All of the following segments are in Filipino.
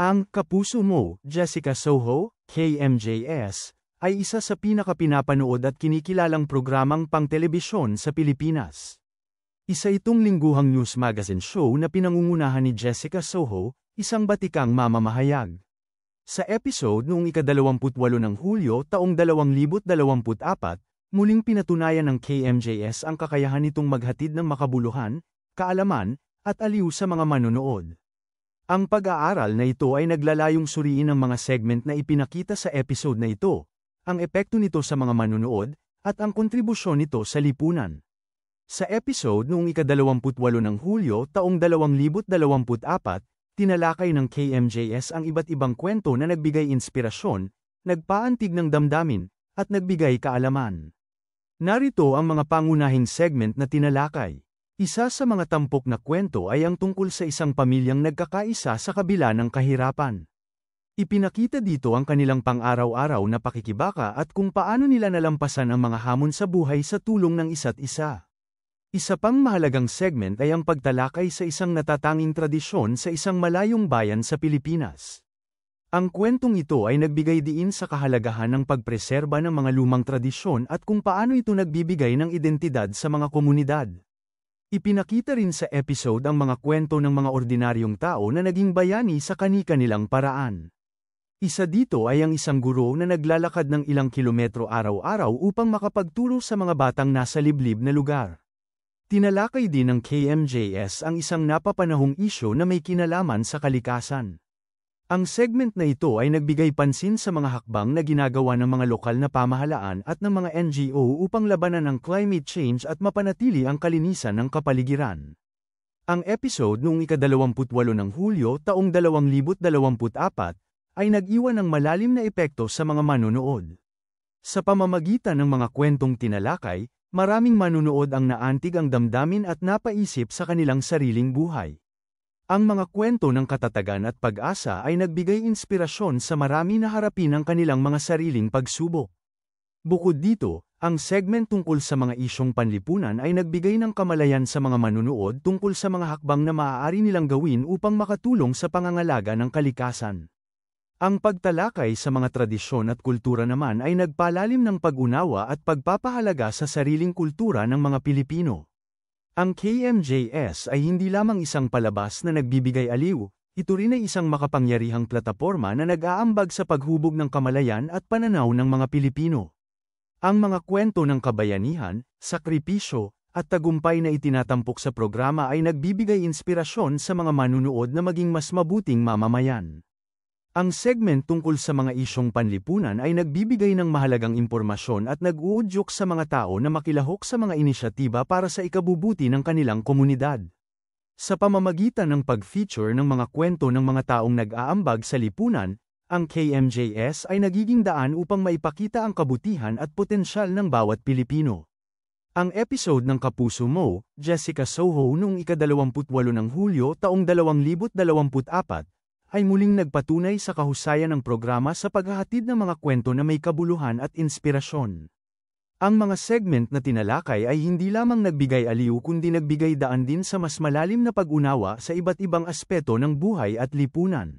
Ang Kapuso Mo, Jessica Soho, KMJS, ay isa sa pinakapinapanood at kinikilalang programang pangtelebisyon sa Pilipinas. Isa itong lingguhang news magazine show na pinangungunahan ni Jessica Soho, isang batikang mamamahayag. Sa episode noong ikadalawamputwalo ng Hulyo taong 2024, muling pinatunayan ng KMJS ang kakayahan nitong maghatid ng makabuluhan, kaalaman, at aliw sa mga manonood. Ang pag-aaral na ito ay naglalayong suriin ang mga segment na ipinakita sa episode na ito, ang epekto nito sa mga manunood, at ang kontribusyon nito sa lipunan. Sa episode noong ika-28 ng Hulyo taong 2024, tinalakay ng KMJS ang iba't ibang kwento na nagbigay inspirasyon, nagpaantig ng damdamin, at nagbigay kaalaman. Narito ang mga pangunahing segment na tinalakay. Isa sa mga tampok na kwento ay ang tungkol sa isang pamilyang nagkakaisa sa kabila ng kahirapan. Ipinakita dito ang kanilang pang-araw-araw na pakikibaka at kung paano nila nalampasan ang mga hamon sa buhay sa tulong ng isa't isa. Isa pang mahalagang segment ay ang pagtalakay sa isang natatanging tradisyon sa isang malayong bayan sa Pilipinas. Ang kwentong ito ay nagbigay diin sa kahalagahan ng pagpreserba ng mga lumang tradisyon at kung paano ito nagbibigay ng identidad sa mga komunidad. Ipinakita rin sa episode ang mga kwento ng mga ordinaryong tao na naging bayani sa kani-kanilang paraan. Isa dito ay ang isang guro na naglalakad ng ilang kilometro araw-araw upang makapagturo sa mga batang nasa liblib na lugar. Tinalakay din ng KMJS ang isang napapanahong isyo na may kinalaman sa kalikasan. Ang segment na ito ay nagbigay pansin sa mga hakbang na ginagawa ng mga lokal na pamahalaan at ng mga NGO upang labanan ang climate change at mapanatili ang kalinisan ng kapaligiran. Ang episode noong ika-28 ng Hulyo taong 2024 ay nag-iwan ng malalim na epekto sa mga manonood. Sa pamamagitan ng mga kwentong tinalakay, maraming manonood ang naantig ang damdamin at napaisip sa kanilang sariling buhay. Ang mga kwento ng katatagan at pag-asa ay nagbigay inspirasyon sa marami na harapin ang kanilang mga sariling pagsubok. Bukod dito, ang segment tungkol sa mga isyong panlipunan ay nagbigay ng kamalayan sa mga manunood tungkol sa mga hakbang na maaari nilang gawin upang makatulong sa pangangalaga ng kalikasan. Ang pagtalakay sa mga tradisyon at kultura naman ay nagpalalim ng pag-unawa at pagpapahalaga sa sariling kultura ng mga Pilipino. Ang KMJS ay hindi lamang isang palabas na nagbibigay aliw, ito rin ay isang makapangyarihang plataporma na nag-aambag sa paghubog ng kamalayan at pananaw ng mga Pilipino. Ang mga kwento ng kabayanihan, sakripisyo, at tagumpay na itinatampok sa programa ay nagbibigay inspirasyon sa mga manunood na maging mas mabuting mamamayan. Ang segment tungkol sa mga isyong panlipunan ay nagbibigay ng mahalagang impormasyon at nag-uudyok sa mga tao na makilahok sa mga inisyatiba para sa ikabubuti ng kanilang komunidad. Sa pamamagitan ng pag-feature ng mga kwento ng mga taong nag-aambag sa lipunan, ang KMJS ay nagiging daan upang maipakita ang kabutihan at potensyal ng bawat Pilipino. Ang episode ng Kapuso Mo, Jessica Soho noong 28 ng Hulyo taong 2024, ay muling nagpatunay sa kahusayan ng programa sa paghahatid ng mga kwento na may kabuluhan at inspirasyon. Ang mga segment na tinalakay ay hindi lamang nagbigay aliw kundi nagbigay daan din sa mas malalim na pag-unawa sa iba't ibang aspeto ng buhay at lipunan.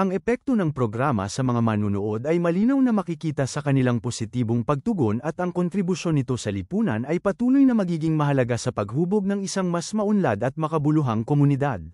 Ang epekto ng programa sa mga manunood ay malinaw na makikita sa kanilang positibong pagtugon at ang kontribusyon nito sa lipunan ay patuloy na magiging mahalaga sa paghubog ng isang mas maunlad at makabuluhang komunidad.